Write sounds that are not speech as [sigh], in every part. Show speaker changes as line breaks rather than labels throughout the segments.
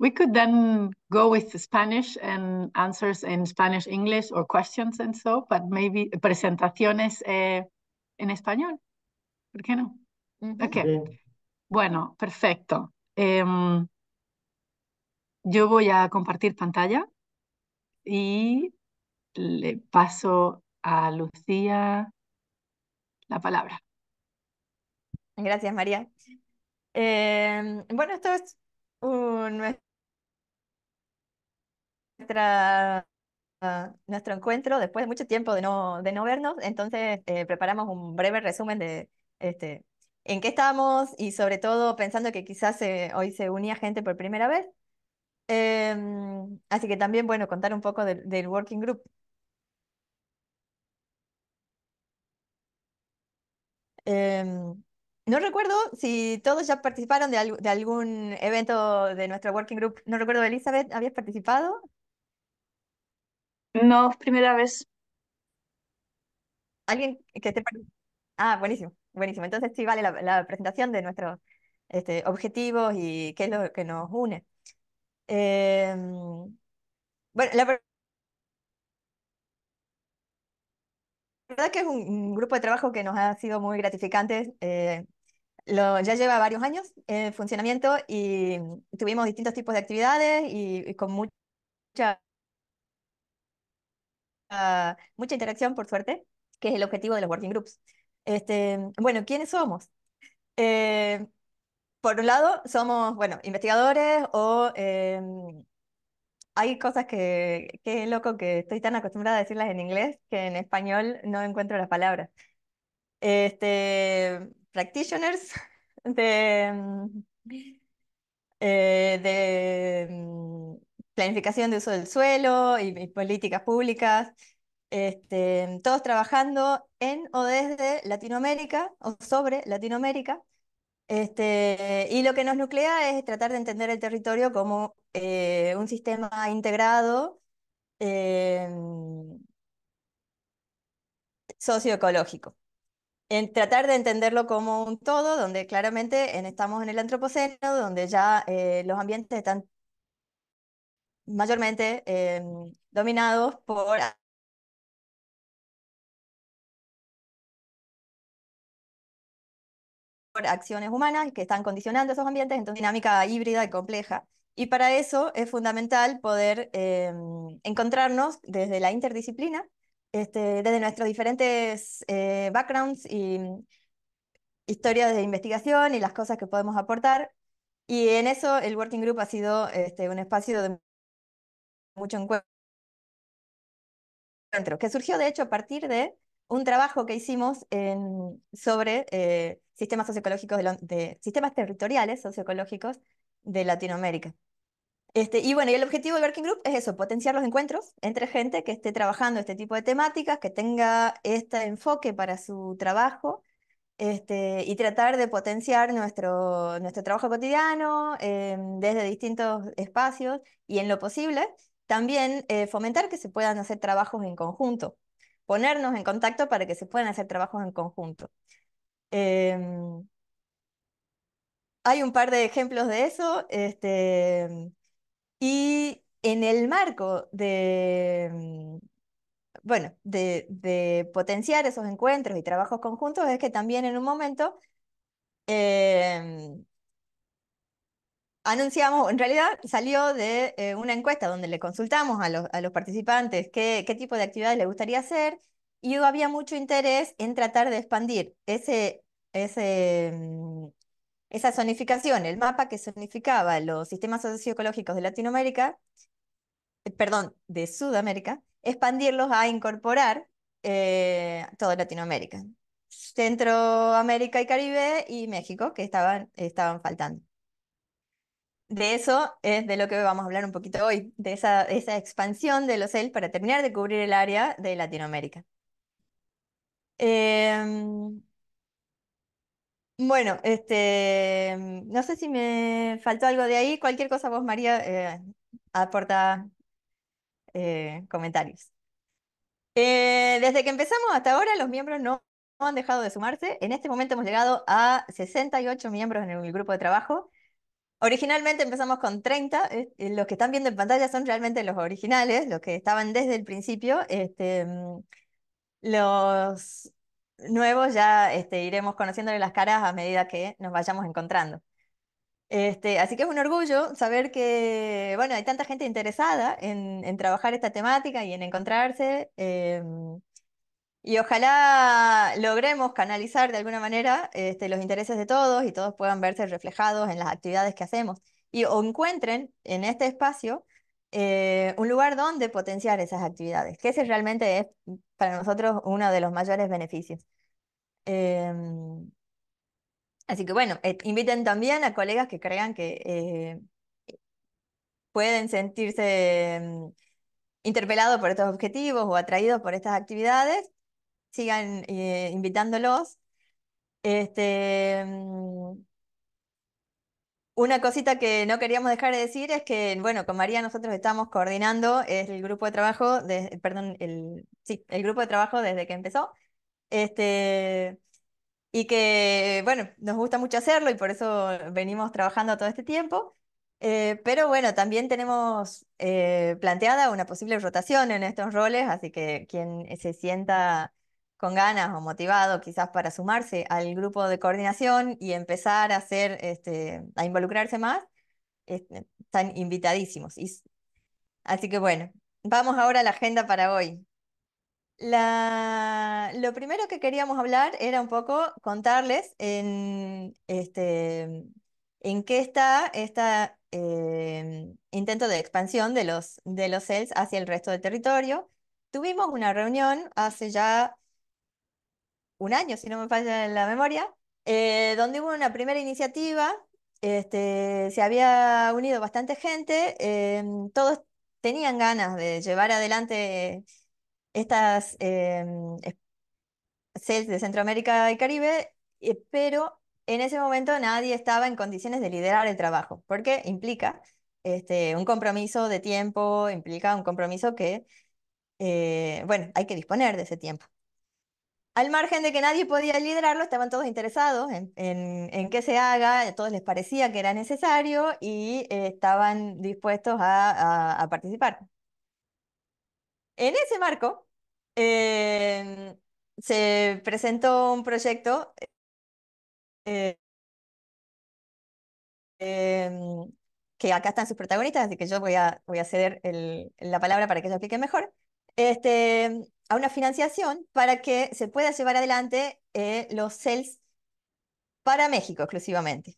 We could then go with Spanish and answers in Spanish, English or questions and so, but maybe presentaciones eh, en español. ¿Por qué no? okay. Bueno, perfecto. Em, yo voy a compartir pantalla y le paso a Lucía la palabra.
Gracias, María. Em, bueno, esto es un, Ah, nuestro encuentro después de mucho tiempo de no, de no vernos, entonces eh, preparamos un breve resumen de este, en qué estábamos y sobre todo pensando que quizás hoy se unía gente por primera vez. Em, así que también, bueno, contar un poco del Working Group. Em, no recuerdo si todos ya participaron de, de, algún evento de nuestro Working Group. No recuerdo, Elizabeth, ¿habías participado? No, primera vez. ¿Alguien que te... Ah, buenísimo, buenísimo. Entonces sí vale la, presentación de nuestros este, objetivos y qué es lo que nos une. Em, bueno, la verdad que es un, grupo de trabajo que nos ha sido muy gratificante. Eh, lo, ya lleva varios años en funcionamiento y tuvimos distintos tipos de actividades y con mucha mucha interacción, por suerte, que es el objetivo de los working groups. Este, bueno, ¿quiénes somos? Eh, por un lado, somos, bueno, investigadores o eh, hay cosas que, es loco que estoy tan acostumbrada a decirlas en inglés que en español no encuentro las palabras. Este, practitioners de, eh, de planificación de uso del suelo y, políticas públicas, este, todos trabajando en o desde Latinoamérica o sobre Latinoamérica. Este, y lo que nos nuclea es tratar de entender el territorio como eh, un sistema integrado em, socioecológico. En tratar de entenderlo como un todo, donde claramente estamos en el antropoceno, donde ya eh, los ambientes están mayormente eh, dominados por acciones humanas que están condicionando esos ambientes, entonces dinámica híbrida y compleja. Y para eso es fundamental poder eh, encontrarnos desde la interdisciplina, este, desde nuestros diferentes eh, backgrounds y mm, historias de investigación y las cosas que podemos aportar. Y en eso el Working Group ha sido este, un espacio de mucho encuentro, que surgió de hecho a partir de un trabajo que hicimos sobre eh, sistemas socioecológicos de, sistemas territoriales socioecológicos de Latinoamérica. Este, y bueno, y el objetivo del Working Group es eso, potenciar los encuentros entre gente que esté trabajando este tipo de temáticas, que tenga este enfoque para su trabajo este, y tratar de potenciar nuestro, nuestro trabajo cotidiano em, desde distintos espacios y en lo posible también eh, fomentar que se puedan hacer trabajos en conjunto, ponernos en contacto para que se puedan hacer trabajos en conjunto. Em, hay un par de ejemplos de eso, este, y en el marco de, em, bueno, de, potenciar esos encuentros y trabajos conjuntos es que también en un momento em, anunciamos, en realidad salió de eh, una encuesta donde le consultamos a los, participantes qué, qué, tipo de actividades les gustaría hacer y había mucho interés en tratar de expandir ese, ese, mm, esa zonificación, el mapa que zonificaba los sistemas socioecológicos de Latinoamérica, eh, perdón, de Sudamérica, expandirlos a incorporar eh, toda Latinoamérica, Centroamérica y Caribe y México, que estaban, estaban faltando de eso es de lo que vamos a hablar un poquito hoy, de esa, expansión de los para terminar de cubrir el área de Latinoamérica. Em, bueno, este, no sé si me faltó algo de ahí. Cualquier cosa vos, María, eh, aporta eh, comentarios. Eh, desde que empezamos hasta ahora, los miembros no han dejado de sumarse. En este momento hemos llegado a 68 miembros en el grupo de trabajo Originalmente empezamos con 30, eh, eh, los que están viendo en pantalla son realmente los originales, los que estaban desde el principio. Este, mm, los nuevos ya este, iremos conociéndole las caras a medida que nos vayamos encontrando. Este, así que es un orgullo saber que bueno, hay tanta gente interesada en, trabajar esta temática y en encontrarse. Em, y ojalá logremos canalizar de alguna manera este, los intereses de todos y todos puedan verse reflejados en las actividades que hacemos y o encuentren en este espacio eh, un lugar donde potenciar esas actividades, que ese realmente es para nosotros uno de los mayores beneficios. Em, así que bueno, eh, inviten también a colegas que crean que eh, pueden sentirse em, interpelados por estos objetivos o atraídos por estas actividades sigan eh, invitándolos. Este, mm, una cosita que no queríamos dejar de decir es que, bueno, con María nosotros estamos coordinando el grupo de trabajo, de, perdón, el, sí, el grupo de trabajo desde que empezó. Este, y que, bueno, nos gusta mucho hacerlo y por eso venimos trabajando todo este tiempo. Eh, pero bueno, también tenemos eh, planteada una posible rotación en estos roles, así que quien se sienta con ganas o motivado quizás para sumarse al grupo de coordinación y empezar a hacer, este, a involucrarse más, eh, están invitadísimos. así que bueno, vamos ahora a la agenda para hoy. La, lo primero que queríamos hablar era un poco contarles en, este, en qué está este intento de expansión de los, de los CELS hacia el resto del territorio. Tuvimos una reunión hace ya un año, si no me falla en la memoria, eh, donde hubo una primera iniciativa, este, se había unido bastante gente, eh, todos tenían ganas de llevar adelante estas eh, de Centroamérica y Caribe, eh, pero en ese momento nadie estaba en condiciones de liderar el trabajo, porque implica este, un compromiso de tiempo, implica un compromiso que, bueno, hay que disponer de ese tiempo. Al margen de que nadie podía liderarlo, estaban todos interesados en, en, que se haga, a todos les parecía que era necesario y eh, estaban dispuestos a, participar. En ese marco, em, se presentó un proyecto eh, em, que acá están sus protagonistas, así que yo voy a, voy a ceder la palabra para que ellos expliquen mejor. Este, a una financiación para que se pueda llevar adelante eh, los CELS para México exclusivamente.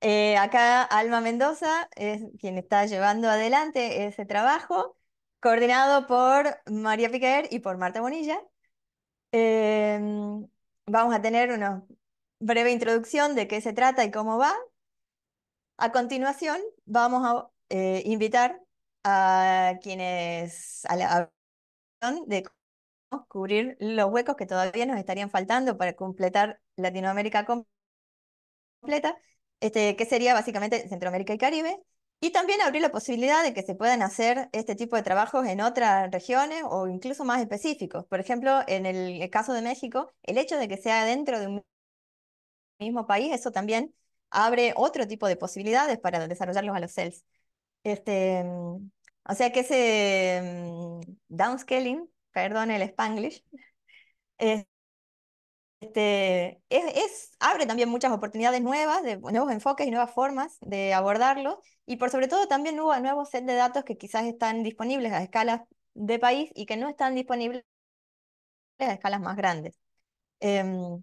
Eh, acá Alma Mendoza es quien está llevando adelante ese trabajo, coordinado por María Piquer y por Marta Bonilla. Eh, vamos a tener una breve introducción de qué se trata y cómo va. A continuación, vamos a invitar a quienes, de cubrir los huecos que todavía nos estarían faltando para completar Latinoamérica completa, este, que sería básicamente Centroamérica y Caribe, y también abrir la posibilidad de que se puedan hacer este tipo de trabajos en otras regiones o incluso más específicos. Por ejemplo, en el caso de México, el hecho de que sea dentro de un mismo país, eso también abre otro tipo de posibilidades para desarrollarlos a los CELS. Este, mm, o sea que ese mm, downscaling, perdón el spanglish, este, es, abre también muchas oportunidades nuevas, de nuevos enfoques y nuevas formas de abordarlo, y por sobre todo también hubo nuevos set de datos que quizás están disponibles a escalas de país y que no están disponibles a escalas más grandes. Em,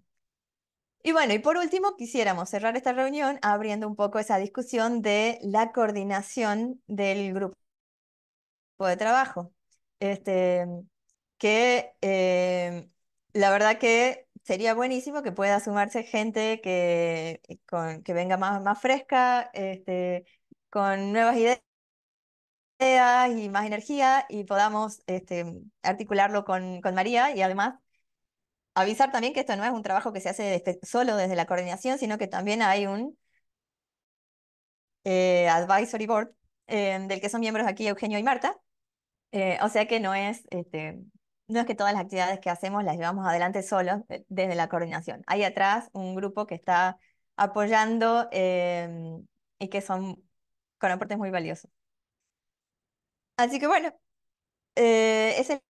y bueno, y por último, quisiéramos cerrar esta reunión abriendo un poco esa discusión de la coordinación del grupo de trabajo. Este, que eh, la verdad que sería buenísimo que pueda sumarse gente que, eh, que venga más, más fresca, este, con nuevas ideas y más energía y podamos este, articularlo con, con María y además avisar también que esto no es un trabajo que se hace solo desde la coordinación, sino que también hay un eh, advisory board del que son miembros aquí Eugenio y Marta. Eh, o sea que no es, este, no es que todas las actividades que hacemos las llevamos adelante solos eh, desde la coordinación. Hay atrás un grupo que está apoyando eh, y que son con aportes muy valiosos. Así que bueno, esa es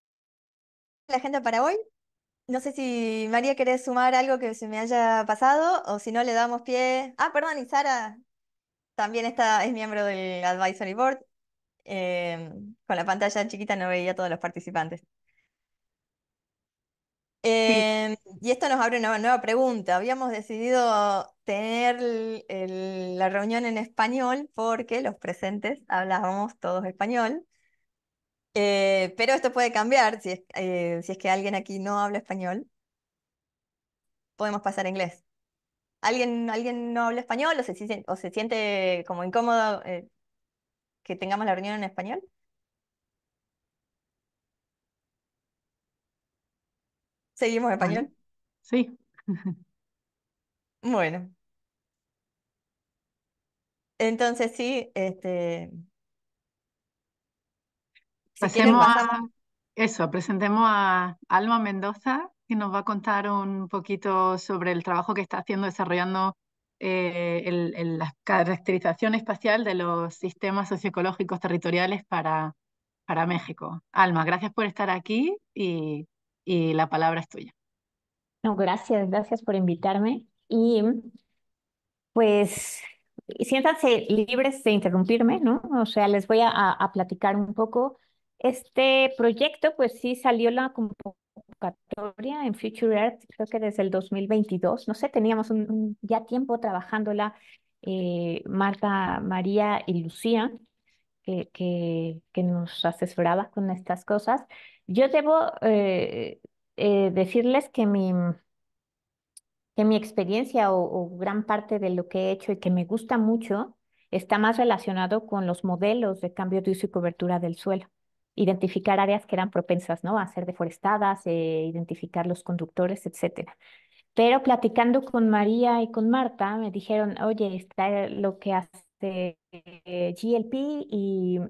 la agenda para hoy. No sé si María quiere sumar algo que se me haya pasado o si no le damos pie. Ah, perdón, y Sara, también está, es miembro del Advisory Board. Em, con la pantalla chiquita no veía a todos los participantes. Em, y esto nos abre una nueva pregunta. Habíamos decidido tener la reunión en español porque los presentes hablábamos todos español. Eh, pero esto puede cambiar eh, si es que alguien aquí no habla español. Podemos pasar a inglés alguien, alguien no habla español o se, o se siente como incómodo eh, que tengamos la reunión en español? ¿Seguimos en español? Sí. [laughs] bueno. Entonces sí, este...
Eso, presentemos a Alma Mendoza, nos va a contar un poquito sobre el trabajo que está haciendo desarrollando eh, la caracterización espacial de los sistemas socioecológicos territoriales para, para México. Alma, gracias por estar aquí y, la palabra es tuya.
No, gracias, gracias por invitarme. Y pues siéntanse libres de interrumpirme, ¿no? O sea, les voy a, a platicar un poco. Este proyecto, pues sí salió la en Future Earth, creo que desde el 2022, no sé, teníamos ya tiempo trabajándola eh, Marta, María y Lucía, que, que, nos asesoraba con estas cosas. Yo debo eh, eh, decirles que mi, que mi experiencia o, gran parte de lo que he hecho y que me gusta mucho está más relacionado con los modelos de cambio de uso y cobertura del suelo identificar áreas que eran propensas ¿no? a ser deforestadas, eh, identificar los conductores, etc. Pero platicando con María y con Marta, me dijeron, oye, está lo que hace eh, GLP y,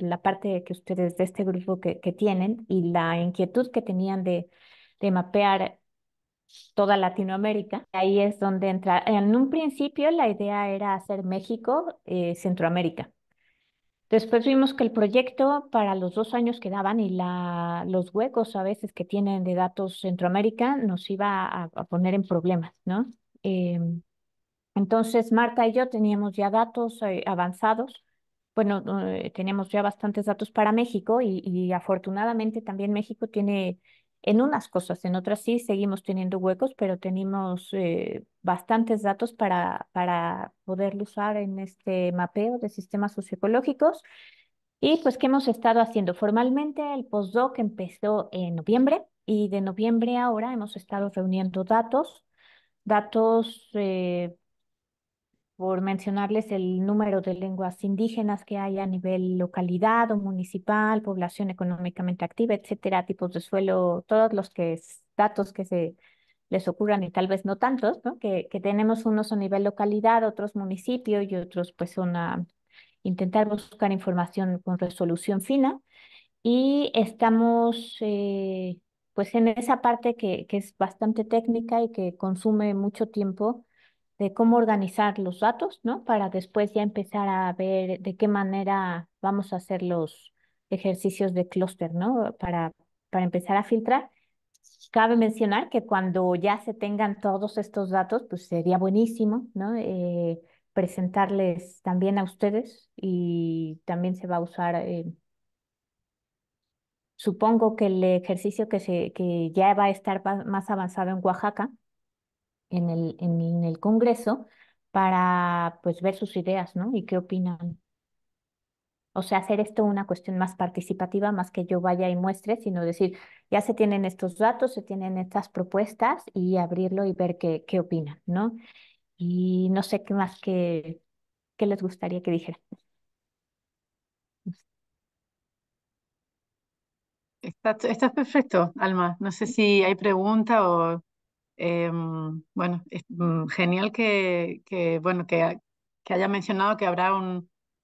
la parte que ustedes de este grupo que, tienen y la inquietud que tenían de, de mapear toda Latinoamérica. Ahí es donde entra. En un principio la idea era hacer México, eh, Centroamérica. Después vimos que el proyecto para los dos años que daban y la, los huecos a veces que tienen de datos Centroamérica nos iba a, poner en problemas, ¿no? Eh, entonces, Marta y yo teníamos ya datos eh, avanzados, bueno, eh, teníamos ya bastantes datos para México y afortunadamente también México tiene en unas cosas, en otras sí, seguimos teniendo huecos, pero tenemos eh, bastantes datos para, para poderlo usar en este mapeo de sistemas socioecológicos. Y pues, ¿qué hemos estado haciendo? Formalmente el postdoc empezó en noviembre y de noviembre ahora hemos estado reuniendo datos, datos eh, por mencionarles el número de lenguas indígenas que hay a nivel localidad o municipal, población económicamente activa, etcétera, tipos de suelo, todos los que datos que se les ocurran y tal vez no tantos, ¿no? Que, que tenemos unos a nivel localidad, otros municipio y otros pues son a intentar buscar información con resolución fina y estamos eh, pues en esa parte que, que es bastante técnica y que consume mucho tiempo de cómo organizar los datos, ¿no? Para después ya empezar a ver de qué manera vamos a hacer los ejercicios de clúster, ¿no? Para, para empezar a filtrar. Cabe mencionar que cuando ya se tengan todos estos datos, pues sería buenísimo, ¿no? Eh, presentarles también a ustedes y también se va a usar, eh, supongo que el ejercicio que, se, que ya va a estar más avanzado en Oaxaca, en el, en el Congreso para pues ver sus ideas, ¿no? Y qué opinan. O sea, hacer esto una cuestión más participativa, más que yo vaya y muestre, sino decir, ya se tienen estos datos, se tienen estas propuestas y abrirlo y ver qué, qué opinan, ¿no? Y no sé qué más que, que les gustaría que dijera. Está, perfecto,
Alma. No sé si hay pregunta o Em, bueno, es, mm, genial que, bueno, que, haya mencionado que habrá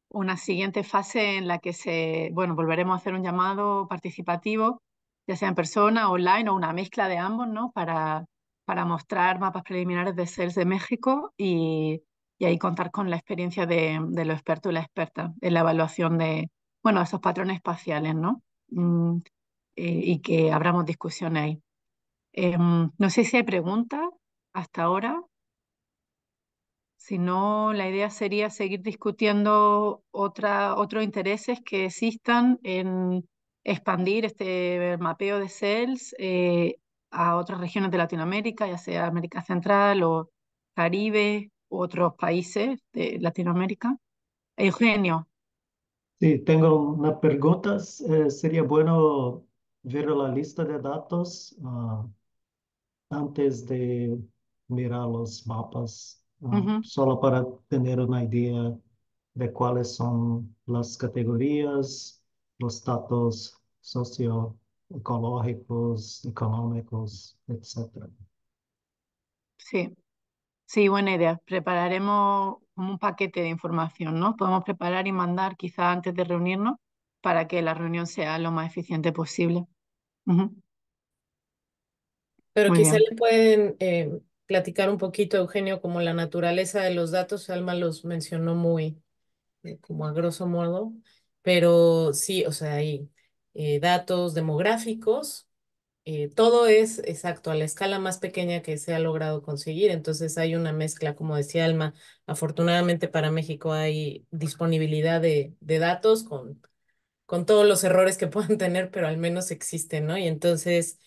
una siguiente fase en la que se, bueno, volveremos a hacer un llamado participativo, ya sea en persona, online o una mezcla de ambos, ¿no? Para, para mostrar mapas preliminares de CELS de México y, ahí contar con la experiencia de, los expertos y la experta en la evaluación de, bueno, esos patrones espaciales, ¿no? Mm, y, que abramos discusiones ahí. Em, no sé si hay preguntas hasta ahora. Si no, la idea sería seguir discutiendo otros intereses que existan en expandir este mapeo de CELS eh, a otras regiones de Latinoamérica, ya sea América Central o Caribe u otros países de Latinoamérica. Eugenio.
Sí, tengo unas pregunta. Eh, sería bueno ver la lista de datos. Ah, antes de mirar los mapas, ah, solo para tener una idea de cuáles son las categorías, los datos socioecológicos, económicos, etc.
Sí, sí, buena idea. Prepararemos un paquete de información, ¿no? Podemos preparar y mandar quizá antes de reunirnos para que la reunión sea lo más eficiente posible. Pero quizá le pueden eh, platicar un poquito, Eugenio, como
la naturaleza de los datos. Alma los mencionó muy, eh, como a grosso modo, pero sí, o sea, hay eh, datos demográficos. todo es exacto, a la escala más pequeña que se ha logrado conseguir. Entonces hay una mezcla, como decía Alma, afortunadamente para México hay disponibilidad de, de datos con, con todos los errores que [laughs] puedan tener, pero al menos existen, ¿no? Y entonces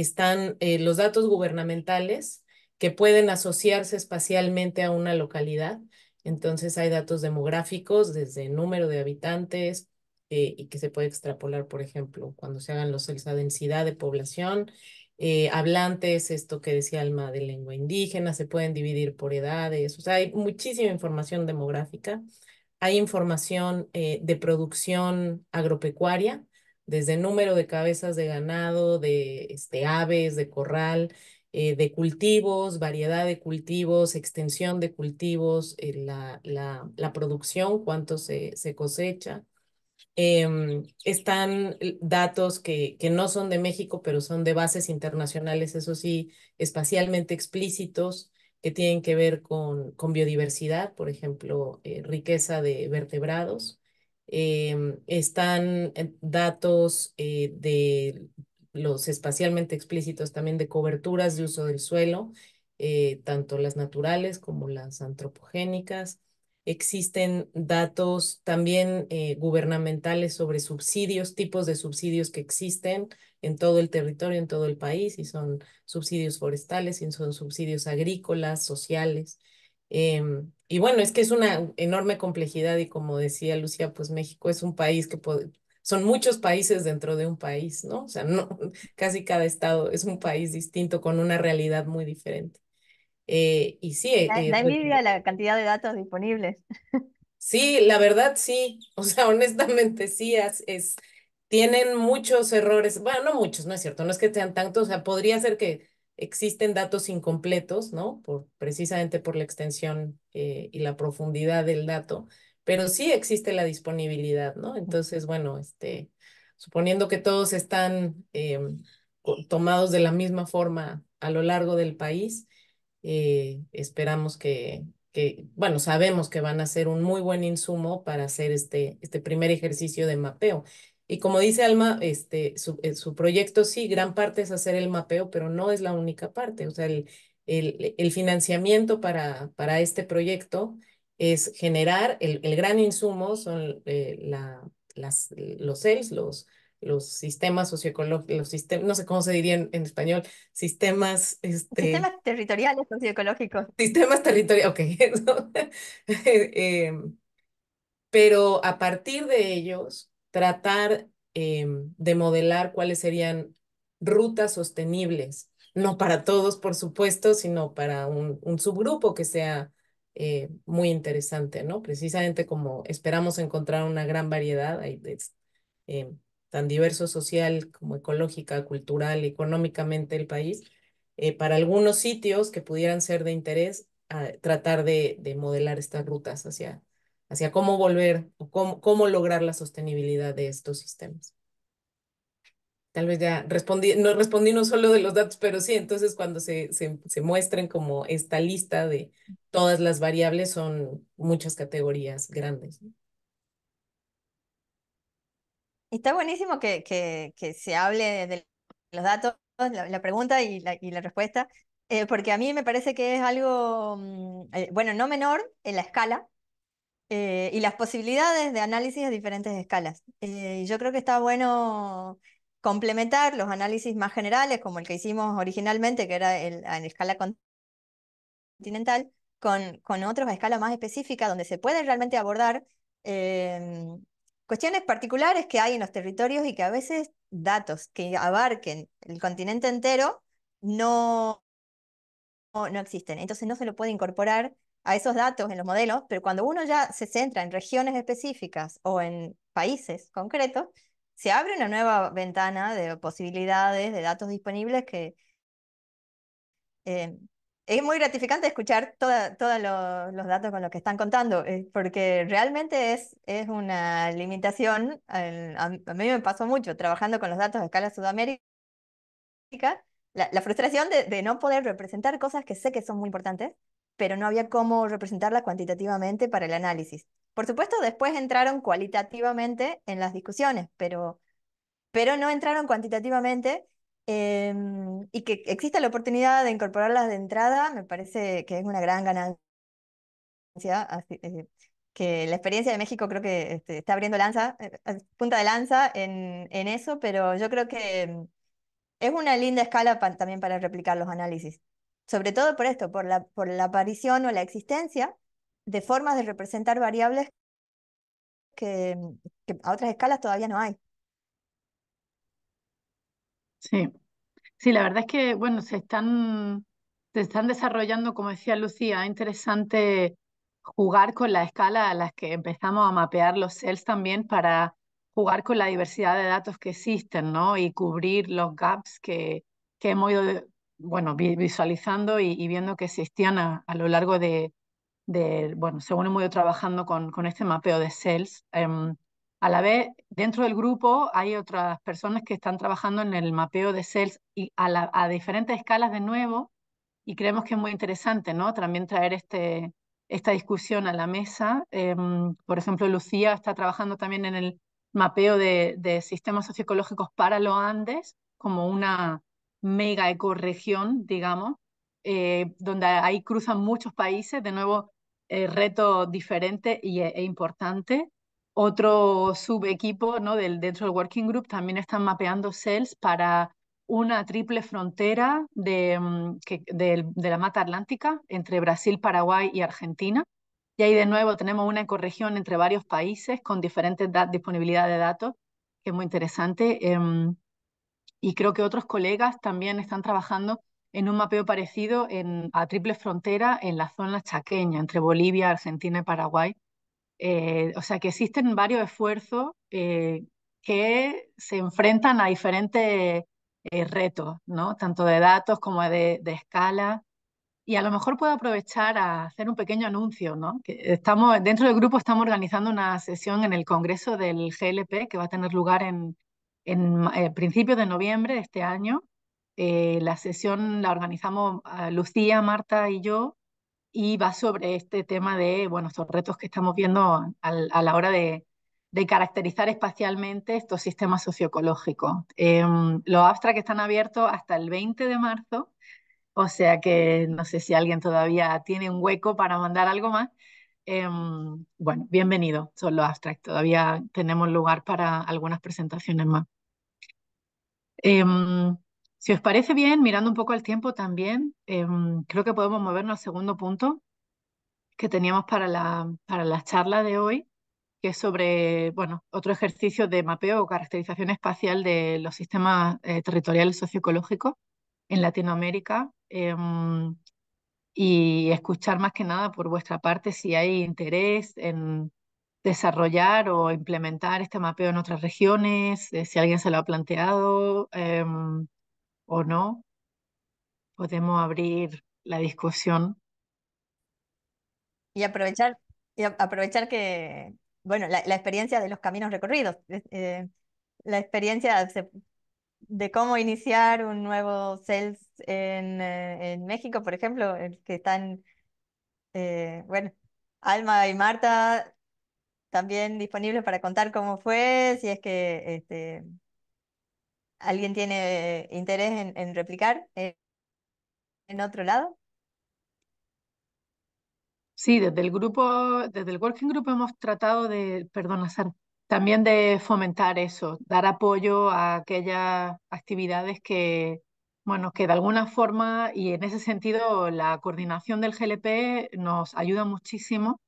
están eh, los datos gubernamentales que pueden asociarse espacialmente a una localidad. Entonces hay datos demográficos desde número de habitantes eh, y que se puede extrapolar, por ejemplo, cuando se hagan los de densidad de población, eh, hablantes, esto que decía Alma de lengua indígena, se pueden dividir por edades, o sea, hay muchísima información demográfica, hay información de producción agropecuaria, desde número de cabezas de ganado, de este, aves, de corral, eh, de cultivos, variedad de cultivos, extensión de cultivos, eh, la, producción, cuánto se, se cosecha. Em, están datos que, que no son de México, pero son de bases internacionales, eso sí, espacialmente explícitos, que tienen que ver con, con biodiversidad, por ejemplo, eh, riqueza de vertebrados. Em, están eh, datos eh, de los espacialmente explícitos también de coberturas de uso del suelo, eh, tanto las naturales como las antropogénicas. Existen datos también gubernamentales sobre subsidios, tipos de subsidios que existen en todo el territorio, en todo el país, y son subsidios forestales, y son subsidios agrícolas, sociales. Em, y bueno, es que es una enorme complejidad y como decía Lucía, pues México es un país que puede, son muchos países dentro de un país, ¿no? O sea, no, [laughs] casi cada estado es un país distinto con una realidad muy diferente. Eh, y sí. Eh, da, eh, pues
envidia la cantidad de datos disponibles. [laughs]
Sí, la verdad sí. O sea, [laughs] honestamente sí, es, tienen muchos errores. Bueno, no muchos, no es cierto, no es que sean tantos. O sea, podría ser que existen datos incompletos, ¿no? Por, precisamente por la extensión eh, y la profundidad del dato, pero sí existe la disponibilidad, ¿no? Entonces, bueno, este, suponiendo que todos están em, tomados de la misma forma a lo largo del país, eh, esperamos que, que, bueno, sabemos que van a ser un muy buen insumo para hacer este, este primer ejercicio de mapeo. Y como dice Alma, este, su, eh, su, proyecto sí, gran parte es hacer el mapeo, pero no es la única parte. O sea, el, el, el financiamiento para, para este proyecto es generar el, el gran insumo, son eh, la, las, los CELS, los, los sistemas socioecológicos, los sistemas, no sé cómo se diría en, español, sistemas... Este sistemas
territoriales socioecológicos.
Sistemas territoriales, ok. [laughs] Eh, em, pero a partir de ellos tratar em, de modelar cuáles serían rutas sostenibles, no para todos, por supuesto, sino para un, subgrupo que sea eh, muy interesante, ¿no? Precisamente como esperamos encontrar una gran variedad em, tan diverso social como ecológica, cultural, económicamente el país, eh, para algunos sitios que pudieran ser de interés, tratar de, de modelar estas rutas hacia, hacia cómo volver o cómo, cómo lograr la sostenibilidad de estos sistemas. Tal vez ya respondí, no respondí no solo de los datos, pero sí, entonces cuando se, se, muestren como esta lista de todas las variables son muchas categorías grandes.
Está buenísimo que, que, que, se hable de los datos, la, pregunta y la, la respuesta, eh, porque a mí me parece que es algo, mm, eh, bueno, no menor en la escala, eh, y las posibilidades de análisis a diferentes escalas. Eh, yo creo que está bueno complementar los análisis más generales, como el que hicimos originalmente, que era en escala continental, con, con otros a escala más específica, donde se pueden realmente abordar em, cuestiones particulares que hay en los territorios y que a veces datos que abarquen el continente entero no, no existen. Entonces no se lo puede incorporar a esos datos en los modelos, pero cuando uno ya se centra en regiones específicas o en países concretos, se abre una nueva ventana de posibilidades, de datos disponibles que eh, es muy gratificante escuchar todos los datos con los que están contando, eh, porque realmente es, es una limitación. a, mí me pasó mucho trabajando con los datos a escala Sudamérica. La, frustración de, no poder representar cosas que sé que son muy importantes, pero no había cómo representarla cuantitativamente para el análisis. Por supuesto, después entraron cualitativamente en las discusiones, pero, pero no entraron cuantitativamente em, y que exista la oportunidad de incorporarlas de entrada, me parece que es una gran ganancia. Eh, que la experiencia de México creo que este, está abriendo lanza, eh, eh, punta de lanza en, eso, pero yo creo que em, es una linda escala también para replicar los análisis sobre todo por esto, por la, por la aparición o la existencia de formas de representar variables que, a otras escalas todavía no hay.
Sí, sí, la verdad es que, bueno, se están, se están desarrollando, como decía Lucía, interesante jugar con la escala a las que empezamos a mapear los cells también para jugar con la diversidad de datos que existen, ¿no? Y cubrir los gaps que, hemos ido bueno, visualizando y, viendo que existían a, a lo largo de, bueno, según hemos ido trabajando con, con este mapeo de cells, em, a la vez, dentro del grupo hay otras personas que están trabajando en el mapeo de cells y a, diferentes escalas de nuevo, y creemos que es muy interesante, ¿no? También traer este, esta discusión a la mesa. Em, por ejemplo, Lucía está trabajando también en el mapeo de, de sistemas socioecológicos para los Andes como una mega ecorregión, digamos, eh, donde ahí cruzan muchos países, de nuevo, eh, reto diferente y, e, e, importante. Otro subequipo ¿no? del, dentro del Working Group también están mapeando cells para una triple frontera de, mm, de, la mata atlántica entre Brasil, Paraguay y Argentina. Y ahí de nuevo tenemos una ecorregión entre varios países con diferentes disponibilidad de datos, que es muy interesante. Eh, y creo que otros colegas también están trabajando en un mapeo parecido en, a triple frontera en la zona chaqueña, entre Bolivia, Argentina y Paraguay. Eh, o sea que existen varios esfuerzos eh, que se enfrentan a diferentes eh, retos, ¿no? tanto de datos como de, de, escala. Y a lo mejor puedo aprovechar a hacer un pequeño anuncio. ¿no? Que estamos, dentro del grupo estamos organizando una sesión en el Congreso del GLP que va a tener lugar en, en eh, principios de noviembre de este año, eh, la sesión la organizamos ah, Lucía, Marta y yo, y va sobre este tema de, bueno, estos retos que estamos viendo a la hora de, caracterizar espacialmente estos sistemas socioecológicos. Em, los abstracts están abiertos hasta el 20 de marzo, o sea que no sé si alguien todavía tiene un hueco para mandar algo más. Em, bueno, bienvenido, son los abstracts. Todavía tenemos lugar para algunas presentaciones más. Em, si os parece bien, mirando un poco al tiempo también, em, creo que podemos movernos al segundo punto que teníamos para la, para la charla de hoy, que es sobre bueno, otro ejercicio de mapeo o caracterización espacial de los sistemas eh, territoriales socioecológicos en Latinoamérica em, y escuchar más que nada por vuestra parte si hay interés en, desarrollar o implementar este mapeo en otras regiones, eh, si alguien se lo ha planteado em, o no. Podemos abrir la discusión.
Y aprovechar, y aprovechar que, bueno, la, experiencia de los caminos recorridos, eh, eh, la experiencia de cómo iniciar un nuevo sales en, México, por ejemplo, que están, bueno, Alma y Marta también disponible para contar cómo fue, si es que este, alguien tiene interés en, replicar eh, en otro lado.
Sí, desde el grupo, desde el Working Group hemos tratado de, perdona, también de fomentar eso, dar apoyo a aquellas actividades que, bueno, que de alguna forma, y en ese sentido la coordinación del GLP nos ayuda muchísimo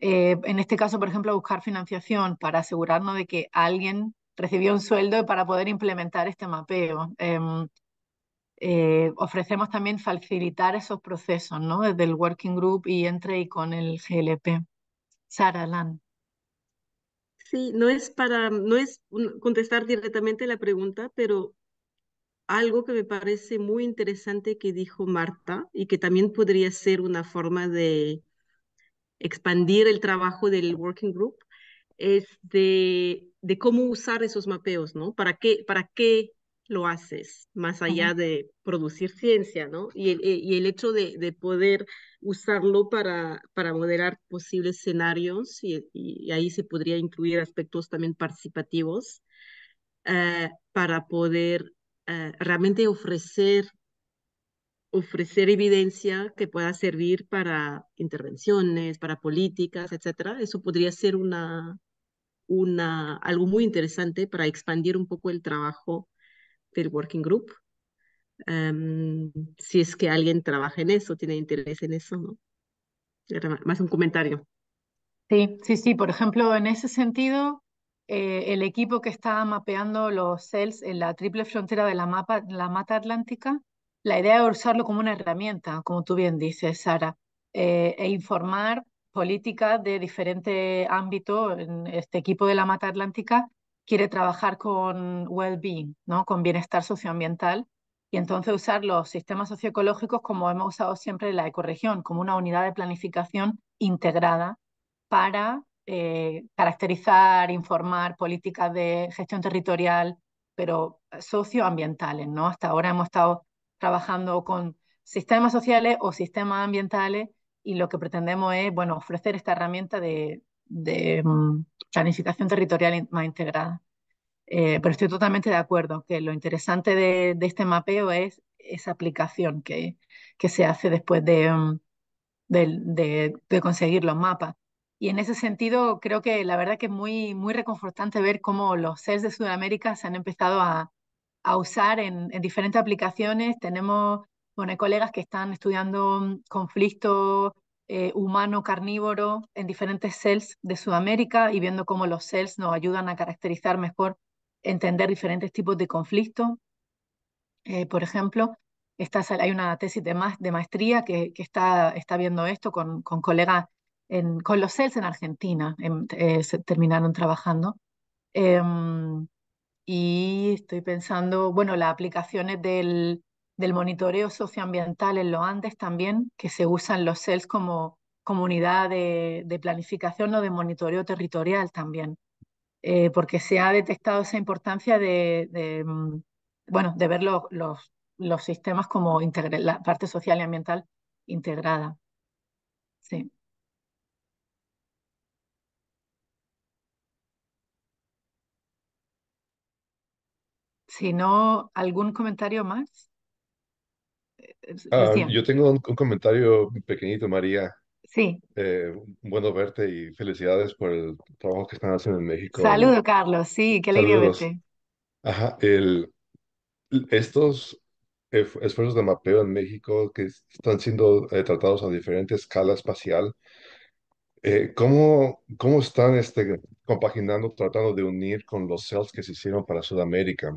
eh, en este caso, por ejemplo, buscar financiación para asegurarnos de que alguien recibió un sueldo para poder implementar este mapeo. Em, eh, ofrecemos también facilitar esos procesos, ¿no? Desde el Working Group y entre y con el GLP. Sara, Alan. Sí, no es
para, no es contestar directamente la pregunta, pero algo que me parece muy interesante que dijo Marta y que también podría ser una forma de expandir el trabajo del working group es este, de, cómo usar esos mapeos, ¿no? ¿Para qué, para qué lo haces más allá de producir ciencia, ¿no? Y el, hecho de, poder usarlo para, para modelar posibles escenarios y, ahí se podría incluir aspectos también participativos eh, para poder eh, realmente ofrecer ofrecer evidencia que pueda servir para intervenciones, para políticas, etcétera. Eso podría ser una, una, algo muy interesante para expandir un poco el trabajo del Working Group. Em, si es que alguien trabaja en eso, tiene interés en eso, ¿no?
más un comentario. Sí, sí, sí. Por ejemplo, en ese sentido, eh, el equipo que está mapeando los cells en la triple frontera de la, mapa, la mata atlántica la idea es usarlo como una herramienta, como tú bien dices, Sara, eh, e informar políticas de diferente ámbito. Este equipo de la Mata Atlántica quiere trabajar con well-being, ¿no? con bienestar socioambiental, y entonces usar los sistemas socioecológicos como hemos usado siempre en la ecorregión, como una unidad de planificación integrada para eh, caracterizar, informar políticas de gestión territorial, pero socioambientales, ¿no? Hasta ahora hemos estado trabajando con sistemas sociales o sistemas ambientales y lo que pretendemos es bueno, ofrecer esta herramienta de, mm, planificación territorial más integrada. Eh, pero estoy totalmente de acuerdo que lo interesante de, este mapeo es esa aplicación que, que se hace después mm, de, de, conseguir los mapas. Y en ese sentido, creo que la verdad que es muy, muy reconfortante ver cómo los seres de Sudamérica se han empezado a, a usar en, diferentes aplicaciones. Tenemos bueno, hay colegas que están estudiando mm, conflictos eh, humano-carnívoro en diferentes cells de Sudamérica y viendo cómo los cells nos ayudan a caracterizar mejor, entender diferentes tipos de conflictos. Eh, por ejemplo, hay una tesis de, más de maestría que, que, está, está viendo esto con, con colegas en, con los cells en Argentina, eh, se terminaron trabajando. Em, y estoy pensando, bueno, las aplicaciones del, del monitoreo socioambiental en los Andes también, que se usan los CELS como comunidad de, de planificación o de monitoreo territorial también, eh, porque se ha detectado esa importancia de, mm, bueno, de ver los, los, los sistemas como la parte social y ambiental integrada. Sí. Si no, ¿algún comentario más? Eh, ah, yo
tengo un, comentario pequeñito, María. Sí. Eh, bueno verte y felicidades por el trabajo que están haciendo en México. Saludos,
Carlos. Sí, qué alegría verte.
Ajá, estos esfuerzos de mapeo en México que están siendo eh, tratados a diferente escala espacial, ¿cómo, ¿cómo están este, compaginando, tratando de unir con los CELS que se hicieron para Sudamérica?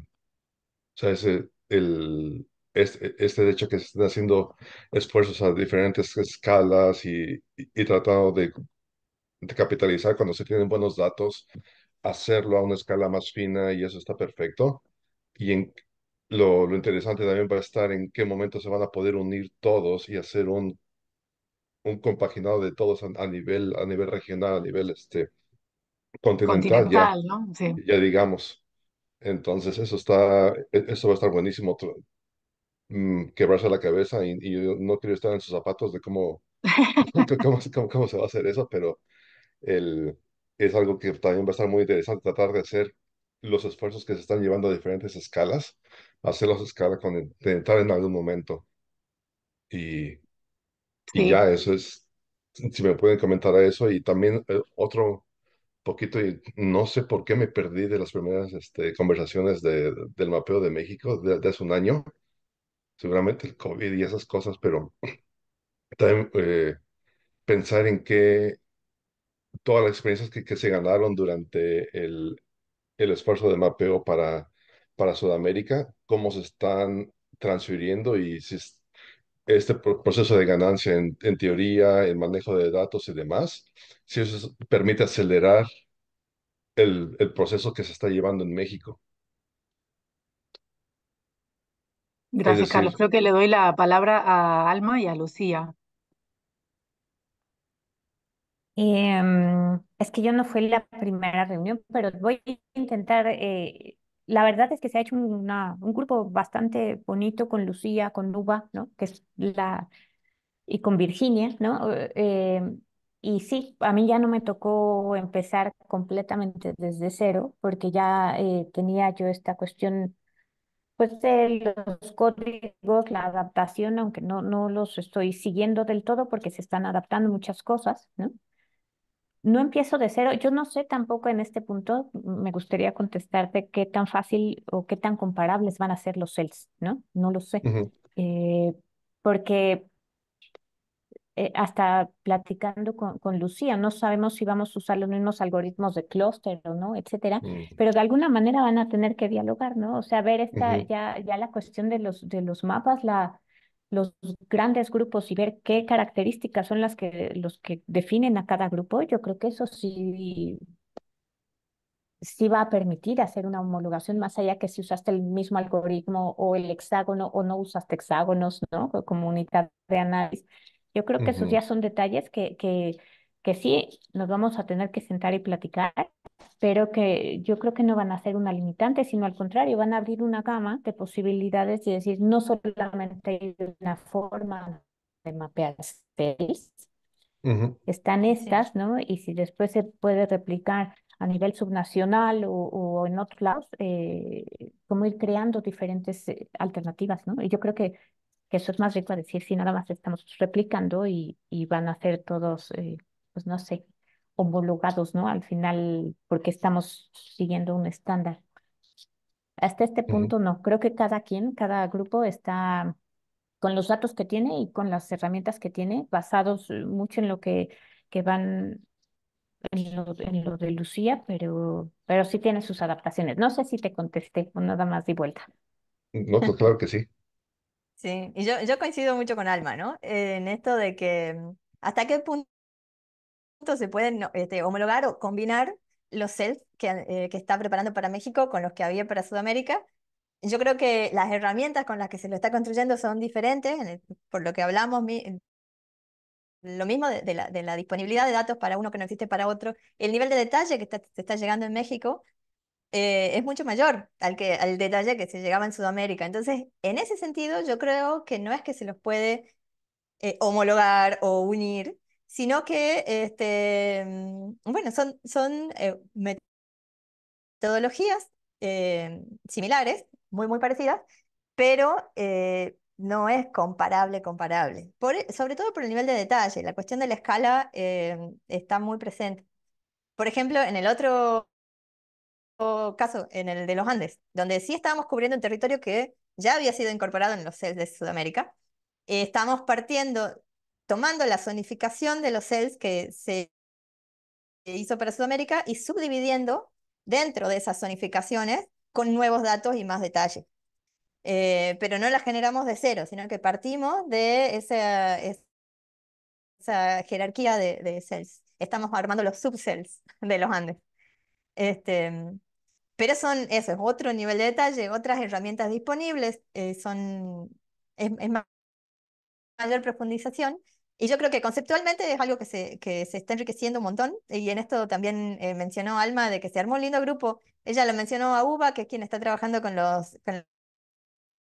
O sea, ese, el, este, este hecho que se está haciendo esfuerzos a diferentes escalas y, y, tratando de, capitalizar cuando se tienen buenos datos, hacerlo a una escala más fina y eso está perfecto. Y en, lo, lo interesante también va a estar en qué momento se van a poder unir todos y hacer un, un compaginado de todos a, nivel, a nivel regional, a nivel este, continental, ¿no? sí. ya digamos. Entonces, eso está, e-, eso va a estar buenísimo, mm, quebrarse la cabeza y, yo no quiero estar en sus zapatos de [laughs] cómo, cómo, se va a hacer eso, pero el, es algo que también va a estar muy interesante, tratar de hacer los esfuerzos que se están llevando a diferentes escalas, hacerlos a escalas con intentar en algún momento. Y, y ya, eso es, si me pueden comentar eso, y también eh, otro poquito y no sé por qué me perdí de las primeras este, conversaciones de, del mapeo de México de, hace un año. Seguramente el COVID y esas cosas, pero [clears throat] también eh, pensar en que todas las experiencias que, se ganaron durante el, el, esfuerzo de mapeo para, para Sudamérica, cómo se están transfiriendo y si este proceso de ganancia en, teoría, en manejo de datos y demás, si eso permite acelerar el, proceso que se está llevando en México. Gracias, Carlos. Creo
que le doy la palabra a Alma y a Lucía.
Em, es que yo no fui la primera reunión, pero voy a intentar eh, la verdad es que se ha hecho un grupo bastante bonito con Lucía, con Nuba, ¿no? Que es la, y con Virginia, ¿no? Eh, y sí, a mí ya no me tocó empezar completamente desde cero, porque ya eh, tenía yo esta cuestión, pues de los códigos, la adaptación, aunque no, no los estoy siguiendo del todo porque se están adaptando muchas cosas, ¿no? no empiezo de cero. Yo no sé tampoco en este punto, me gustaría contestarte qué tan fácil o qué tan comparables van a ser los cells, ¿no? No lo sé. Eh, porque eh, hasta platicando con, con, Lucía, no sabemos si vamos a usar los mismos algoritmos de clúster o no, etcétera, mm. pero de alguna manera van a tener que dialogar, ¿no? O sea, ver esta, ya, ya la cuestión de los, de los mapas, la, los grandes grupos y ver qué características son las que, los que definen a cada grupo, yo creo que eso sí, sí va a permitir hacer una homologación más allá que si usaste el mismo algoritmo o el hexágono o no usaste hexágonos, ¿no? Como unidad de análisis. Yo creo que esos ya son detalles que, que, que sí nos vamos a tener que sentar y platicar pero que yo creo que no van a ser una limitante, sino al contrario, van a abrir una gama de posibilidades y decir, no solamente hay una forma de mapear space, están estas, ¿no? Y si después se puede replicar a nivel subnacional o, en otros lados, eh, cómo ir creando diferentes eh, alternativas, ¿no? Y yo creo que, eso es más rico a decir si nada más estamos replicando y, y van a ser todos, eh, pues no sé, homologados, ¿no? Al final, porque estamos siguiendo un estándar. Hasta este punto no. Creo que cada quien, cada grupo está con los datos que tiene y con las herramientas que tiene, basados eh, mucho en lo que, que van en lo, de Lucía, pero, pero sí tiene sus
adaptaciones. No sé si te contesté o nada más di vuelta.
No, pues, claro que sí.
Sí, y yo, yo coincido mucho con Alma, ¿no? en esto de que mm, hasta qué punto se pueden este, homologar o combinar los self eh, que, está preparando para México con los que había para Sudamérica. Yo creo que las herramientas con las que se lo está construyendo son diferentes, por lo que hablamos, lo mismo de, la, disponibilidad de datos para uno que no existe para otro. El nivel de detalle que está, se está llegando en México eh, es mucho mayor al, que, al detalle que se llegaba en Sudamérica. Entonces, en ese sentido, yo creo que no es que se los puede eh, homologar o unir, sino que, este, mm, bueno, son, son eh, metodologías eh, similares, muy, muy parecidas, pero eh, no es comparable, comparable. E, sobre todo por el nivel de detalle, la cuestión de la escala está muy presente. Por ejemplo, en el otro caso, en el de los Andes, donde sí estábamos cubriendo un territorio que ya había sido incorporado en los CELS de Sudamérica, estamos partiendo tomando la zonificación de los cells que se hizo para Sudamérica y subdividiendo dentro de esas zonificaciones con nuevos datos y más detalle. Eh, pero no las generamos de cero, sino que partimos de esa, jerarquía de, de, cells. Estamos armando los subcells de los Andes. Este, pero son, eso es otro nivel de detalle, otras herramientas disponibles, eh, son, es, es mayor profundización y yo creo que conceptualmente es algo que se, que se está enriqueciendo un montón. Y en esto también eh, mencionó Alma de que se armó un lindo grupo. Ella lo mencionó a Uba, que es quien está trabajando con, los, con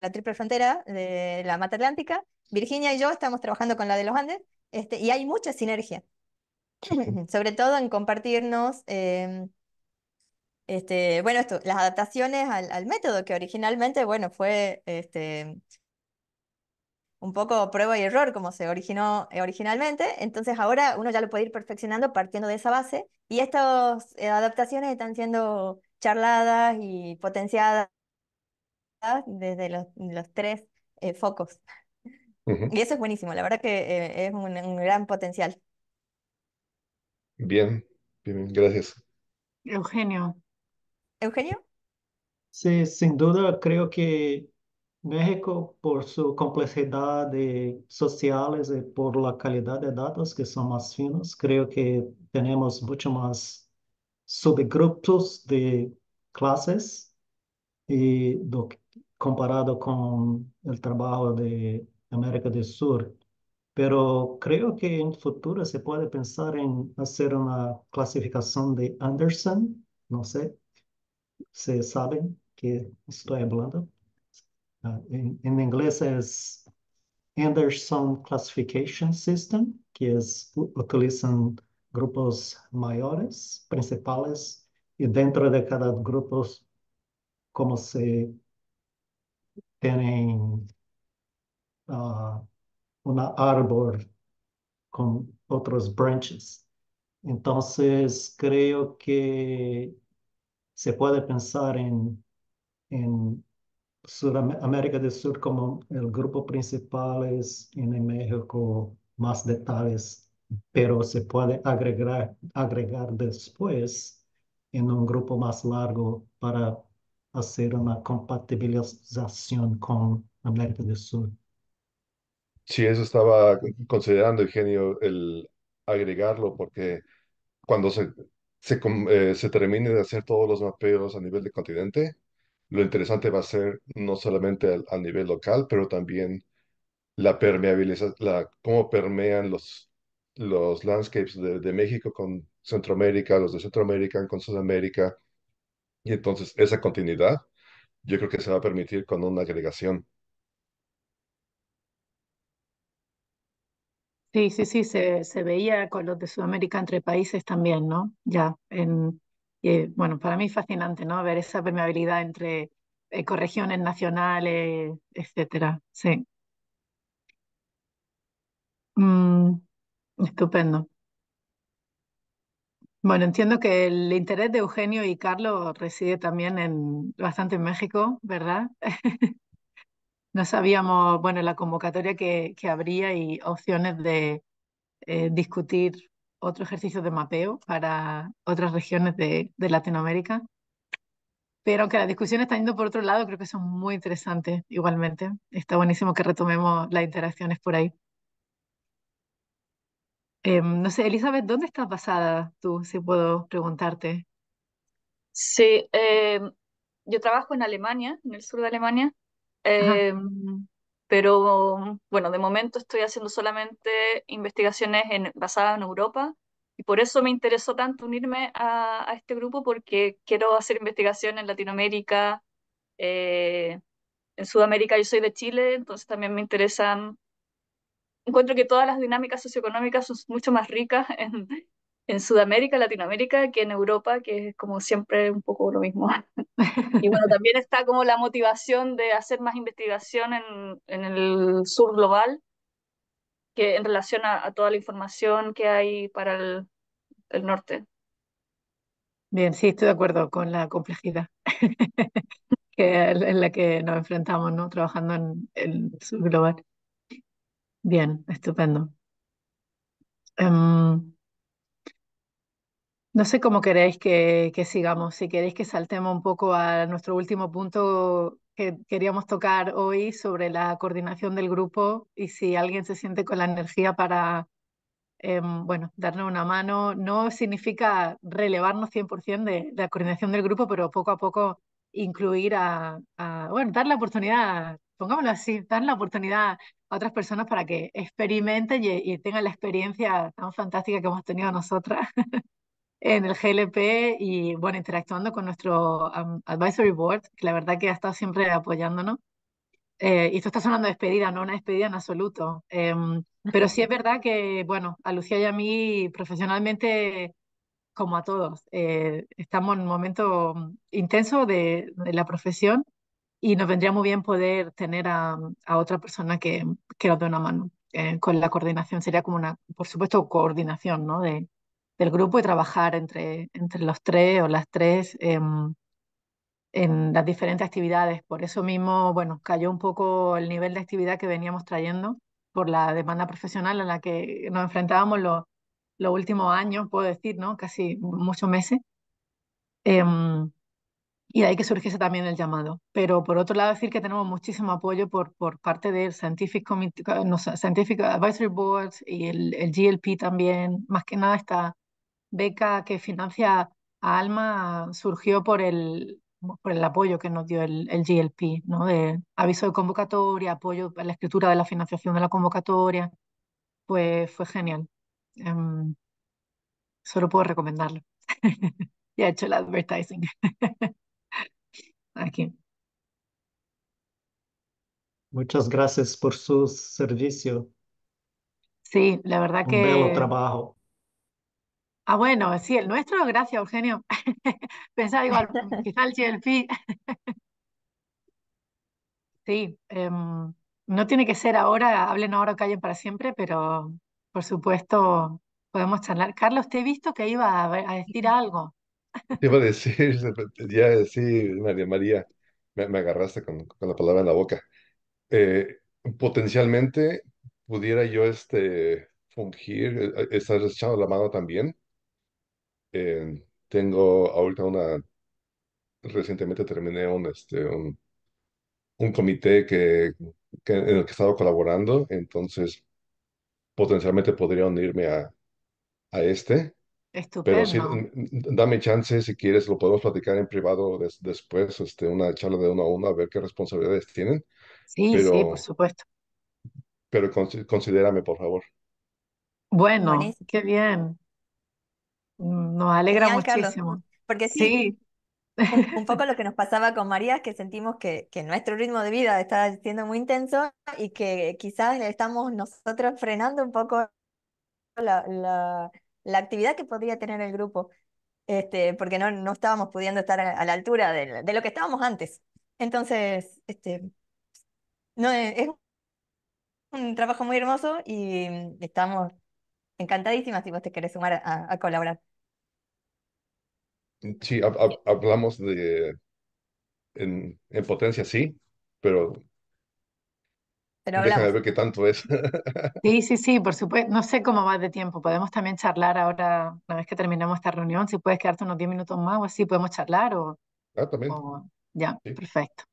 la triple frontera de la Mata Atlántica. Virginia y yo estamos trabajando con la de los Andes. Este, y hay mucha sinergia, [clears throat] sobre todo en compartirnos, em, este, bueno, esto, las adaptaciones al, método, que originalmente, bueno, fue este, un poco prueba y error como se originó eh, originalmente, entonces ahora uno ya lo puede ir perfeccionando partiendo de esa base y estas eh, adaptaciones están siendo charladas y potenciadas desde los, los tres eh, focos. Y eso es buenísimo, la verdad que es un, un, gran potencial.
Bien, bien, gracias.
Eugenio. ¿Eugenio?
Sí, sin duda creo que México, por su complejidad sociales y por la calidad de datos que son más finos, creo que tenemos mucho más subgrupos de clases y comparado con el trabajo de América del Sur. Pero creo que en futuro se puede pensar en hacer una clasificación de Anderson, no sé, se saben que estoy hablando en, inglés es Anderson Classification System, que es, utilizan grupos mayores, principales, y dentro de cada grupo, como se tienen ah, una árbol con otros branches. Entonces, creo que se puede pensar en América del Sur como el grupo principal es en México más detalles, pero se puede agregar, agregar después en un grupo más largo para hacer una compatibilización con América del Sur.
Sí, eso estaba considerando, Eugenio, el agregarlo, porque cuando se, se, eh, se termine de hacer todos los mapeos a nivel de continente, lo interesante va a ser no solamente a, nivel local, pero también la permeabilidad, la, cómo permean los, los landscapes de, México con Centroamérica, los de Centroamérica con Sudamérica. Y entonces esa continuidad yo creo que se va a permitir con una agregación.
Sí, sí, sí, se, se veía con los de Sudamérica entre países también, ¿no? Ya en, y bueno, para mí es fascinante, ¿no? Ver esa permeabilidad entre ecorregiones eh, nacionales, etcétera. Sí. Mm, estupendo. Bueno, entiendo que el interés de Eugenio y Carlos reside también en bastante en México, ¿verdad? [laughs] no sabíamos, bueno, la convocatoria que, habría y opciones de eh, discutir otro ejercicio de mapeo para otras regiones de, Latinoamérica. Pero aunque la discusión está yendo por otro lado, creo que son muy interesantes igualmente. Está buenísimo que retomemos las interacciones por ahí. Em, no sé, Elizabeth, ¿dónde estás basada tú, si puedo preguntarte? Sí, em, yo trabajo en Alemania, en el sur de Alemania. Eh, pero bueno, de momento estoy haciendo solamente investigaciones basadas en Europa y por eso me interesó tanto unirme a, este grupo porque quiero hacer investigación en Latinoamérica, eh, en Sudamérica, yo soy de Chile, entonces también me interesan encuentro que todas las dinámicas socioeconómicas son mucho más ricas [laughs] en, en Sudamérica, Latinoamérica, que en Europa, que es como
siempre un poco lo mismo.
[laughs] y
bueno, también está como la motivación de hacer más investigación en, en
el sur global,
que en relación a, toda la información que hay
para el, norte.
Bien, sí, estoy de acuerdo con la complejidad [laughs] que, en la que nos enfrentamos, ¿no? Trabajando en el sur global. Bien, estupendo. Em, no sé cómo queréis que, sigamos, si queréis que saltemos un poco a nuestro último punto que queríamos tocar hoy sobre la coordinación del grupo y si alguien se siente con la energía para, em, bueno, darnos una mano. No significa relevarnos 100% de, la coordinación del grupo, pero poco a poco incluir a, bueno, dar la oportunidad, pongámoslo así, dar la oportunidad a otras personas para que experimenten y, y tengan la experiencia tan fantástica que hemos tenido nosotras. [laughs] en el GLP y bueno, interactuando con nuestro advisory board, que la verdad que ha estado siempre apoyándonos. Eh, y esto está sonando despedida, no una despedida en absoluto. Em, pero sí es [laughs] verdad que, bueno, a Lucía y a mí profesionalmente, como a todos, eh, estamos en un momento intenso de, la profesión y nos vendría muy bien poder tener a, a otra persona que, que nos dé una mano eh, con la coordinación. Sería como una, por supuesto, coordinación, ¿no? De, del grupo y trabajar entre, entre los tres o las tres em, en, las diferentes actividades. Por eso mismo, bueno, cayó un poco el nivel de actividad que veníamos trayendo por la demanda profesional a la que nos enfrentábamos los, los últimos años, puedo decir, ¿no? Casi muchos meses. Em, y de ahí que surgiese también el llamado. Pero por otro lado, decir que tenemos muchísimo apoyo por, por parte del Scientific, Advisory Board y el, el, GLP también. Más que nada está beca que financia a Alma surgió por el, por el apoyo que nos dio el, GLP, ¿no? de aviso de convocatoria, apoyo a la escritura de la financiación de la convocatoria. Pues fue genial. Em, solo puedo recomendarlo.
[laughs]
ya he hecho el advertising. [laughs]
Aquí. Muchas gracias por su servicio.
Sí, la verdad Un que...
trabajo.
Ah, bueno, sí, el nuestro, gracias, Eugenio. [laughs] Pensaba igual, mm, [laughs] quizá el GLP. [laughs] sí, em, no tiene que ser ahora, hablen ahora o callen para siempre, pero por supuesto podemos charlar. Carlos, te he visto que iba a, decir algo.
iba a decir, ya sí, María María, me, agarraste con, la palabra en la boca. Eh, potencialmente pudiera yo este, fungir, eh, eh, estar echando la mano también eh, tengo ahorita una, recientemente terminé un, este, un, comité que, en el que he estado colaborando, entonces potencialmente podría unirme a, a este, pero Estupendo. dame chance, si quieres, lo podemos platicar en privado después, este, una charla de uno a uno, a ver qué responsabilidades tienen, Sí, sí, por supuesto. pero considérame, por favor.
Bueno, qué bien.
Nos alegra muchísimo. Porque sí, [laughs] un, poco lo que nos pasaba con María es que sentimos que, que nuestro ritmo de vida está siendo muy intenso y que quizás estamos nosotros frenando un poco la, la, la actividad que podría tener el grupo, este, porque no, no estábamos pudiendo estar a, la altura de, lo que estábamos antes. Entonces, este, no, es un trabajo muy hermoso y estamos encantadísima si vos te querés sumar a, colaborar.
Mm, sí, hablamos de en, potencia, sí, pero, déjame ver qué tanto es. [laughs]
Sí, sí, sí, por supuesto. No sé cómo va de tiempo. Podemos también charlar ahora, una vez que terminemos esta reunión, si puedes quedarte unos 10 minutos más o así, podemos charlar o... Ah, también. ya, perfecto.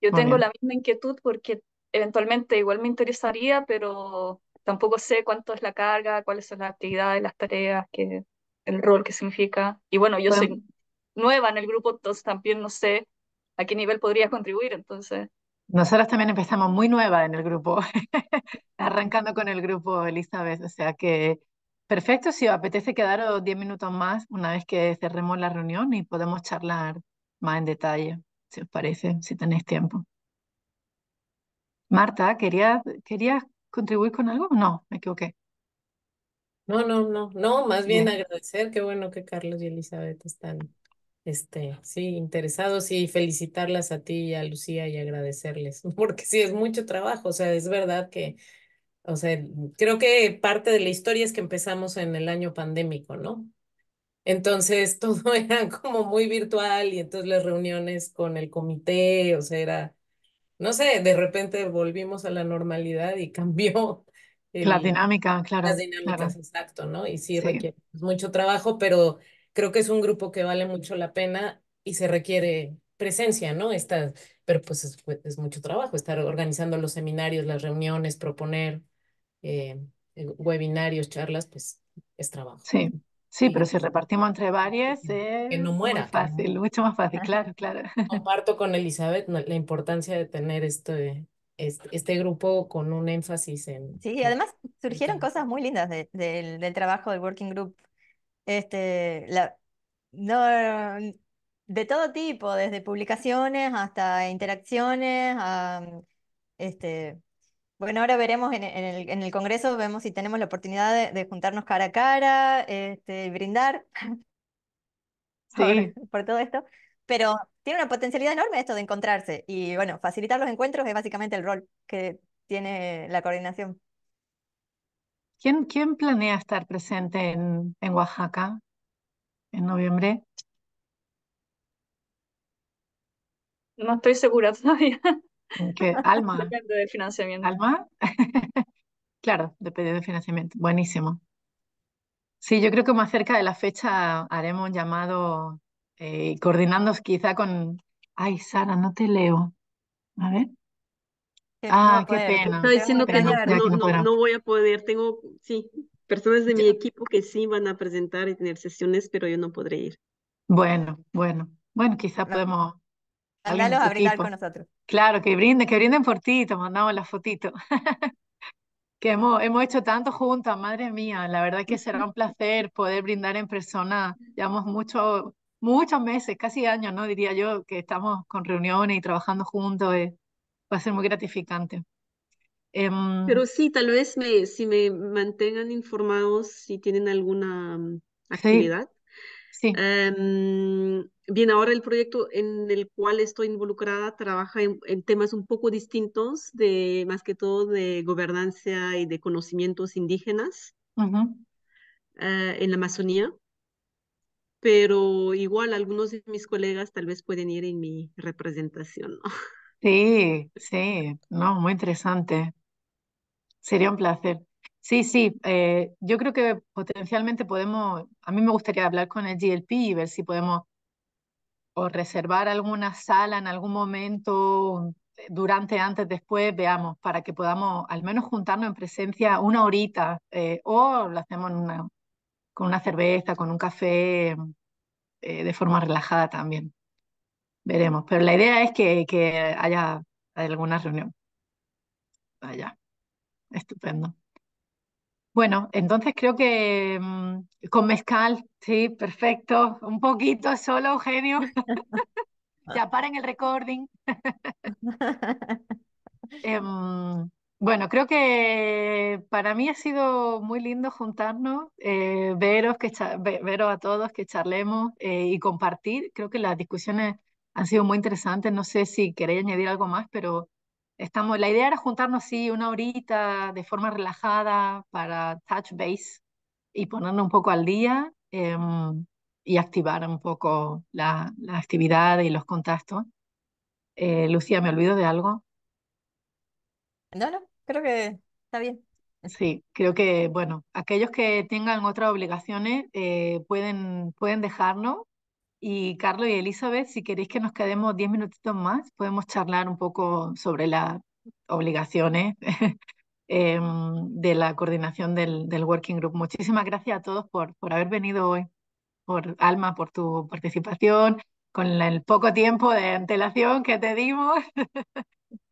Yo tengo la
misma inquietud porque eventualmente igual me interesaría, pero tampoco sé cuánto es la carga, cuáles son las actividades, las tareas,
que, el rol que significa. Y bueno, yo soy nueva en el grupo, entonces también no sé a qué nivel podría contribuir, entonces. Nosotras también empezamos muy nueva en el grupo, [laughs] arrancando con el grupo Elizabeth, o sea que perfecto, si os apetece quedaros 10 minutos más una vez que cerremos la reunión y podemos charlar más en detalle, si os parece, si tenéis tiempo. Marta, quería querías contribuir con algo? No, me equivoqué.
No, no, no, no, más bien, agradecer, qué bueno que Carlos y Elizabeth están, este, sí, interesados y felicitarlas a ti y a Lucía y agradecerles, [laughs] porque sí, es mucho trabajo, o sea, es verdad que, o sea, creo que parte de la historia es que empezamos en el año pandémico, ¿no? Entonces [laughs] todo era como muy virtual y entonces las reuniones con el comité, o sea, era no sé, de repente volvimos a la normalidad y [laughs] cambió. la dinámica,
claro. Las dinámicas,
exacto, ¿no? Y sí, requiere mucho trabajo, pero creo que es un grupo que vale mucho la pena y se requiere presencia, ¿no? pero pues es, mucho trabajo estar organizando los seminarios, las reuniones, proponer eh, eh, webinarios, charlas, pues es trabajo.
Sí, Sí, pero si repartimos entre varias es que no fácil, mucho más fácil,
claro, claro. [laughs] Comparto con Elizabeth la importancia de tener este, este, este, grupo con un énfasis en... Sí,
y además surgieron cosas muy lindas del, trabajo del Working Group. Este, la, no, de todo tipo, desde publicaciones hasta interacciones, a, este, bueno, ahora veremos en, el, Congreso, vemos si tenemos la oportunidad de, juntarnos cara a cara, este, brindar [laughs] sí. por, todo esto, pero tiene una potencialidad enorme esto de encontrarse y bueno, facilitar los encuentros es básicamente el rol que tiene la coordinación.
¿Quién, quién planea estar presente en, en Oaxaca en noviembre? No estoy segura [laughs] todavía. Okay. Alma. [laughs] Depende financiamiento. Alma. [laughs] claro, depende de financiamiento. Buenísimo. Sí, yo creo que más cerca de la fecha haremos un llamado, eh, coordinándonos quizá con... Ay, Sara, no te leo. A ver. ah, no qué pena. diciendo no,
voy a poder. Tengo, sí, personas de mi equipo que sí van a presentar y tener sesiones, pero yo no podré ir.
Bueno, bueno. Bueno, quizá podemos a brindar con nosotros. Claro, que brinden, que brinden por ti, te mandamos la fotito. [laughs] que hemos, hemos hecho tanto juntos, madre mía, la verdad que será un placer poder brindar en persona. Llevamos mucho, muchos meses, casi años, ¿no? Diría yo, que estamos con reuniones y trabajando juntos. Eh, va a ser muy gratificante. Em, Pero
sí, tal vez me, si me mantengan informados, si tienen alguna mm, actividad. Em, bien, ahora el proyecto en el cual estoy involucrada trabaja en, temas un poco distintos, de, más que todo de gobernanza y de conocimientos indígenas eh, en la Amazonía. Pero igual algunos de mis colegas tal vez pueden ir en mi representación.
Sí, sí, no, muy interesante. Sería un placer. Sí, sí, eh, yo creo que potencialmente podemos, a mí me gustaría hablar con el GLP y ver si podemos o reservar alguna sala en algún momento, eh, durante, antes, después, veamos, para que podamos al menos juntarnos en presencia una horita eh, o lo hacemos con una cerveza, con un café, de forma relajada también. Veremos, pero la idea es que, que haya alguna reunión. Allá. Estupendo. Bueno, entonces creo que mm, con mezcal, sí, perfecto. Un poquito solo, Eugenio. [laughs] Ah. ya paren el recording. [laughs] Em, bueno, creo que para mí ha sido muy lindo juntarnos, eh, veros, que a todos, que charlemos eh, y compartir. Creo que las discusiones han sido muy interesantes. No sé si queréis añadir algo más, pero Estamos, la idea era juntarnos así una horita de forma relajada para touch base y ponernos un poco al día em, y activar un poco la, la, actividad y los contactos. Eh, Lucía, ¿me olvido de algo? No, no, creo que está bien. Sí, creo que, bueno, aquellos que tengan otras obligaciones eh, pueden, pueden dejarnos y Carlos y Elizabeth, si queréis que nos quedemos diez minutitos más, podemos charlar un poco sobre las obligaciones [laughs] em, de la coordinación del, Working Group. Muchísimas gracias a todos por, por haber venido hoy, por Alma, por tu participación, con el poco tiempo de antelación que te dimos, [laughs]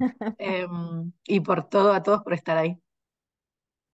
[laughs] em, y por todo, a todos por estar ahí.